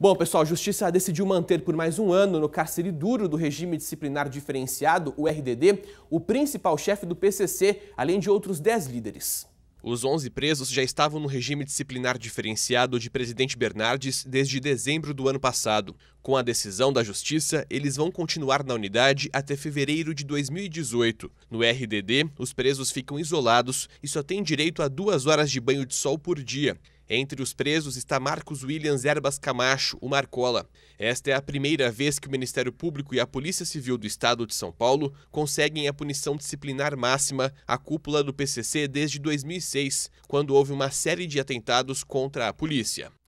Bom, pessoal, a Justiça decidiu manter por mais um ano no cárcere duro do regime disciplinar diferenciado, o RDD, o principal chefe do PCC, além de outros 10 líderes. Os 11 presos já estavam no regime disciplinar diferenciado de presidente Bernardes desde dezembro do ano passado. Com a decisão da Justiça, eles vão continuar na unidade até fevereiro de 2018. No RDD, os presos ficam isolados e só têm direito a duas horas de banho de sol por dia. Entre os presos está Marcos Williams Erbas Camacho, o Marcola. Esta é a primeira vez que o Ministério Público e a Polícia Civil do Estado de São Paulo conseguem a punição disciplinar máxima à cúpula do PCC desde 2006, quando houve uma série de atentados contra a polícia.